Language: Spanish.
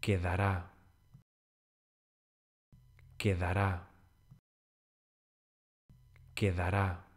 quedará, quedará, quedará.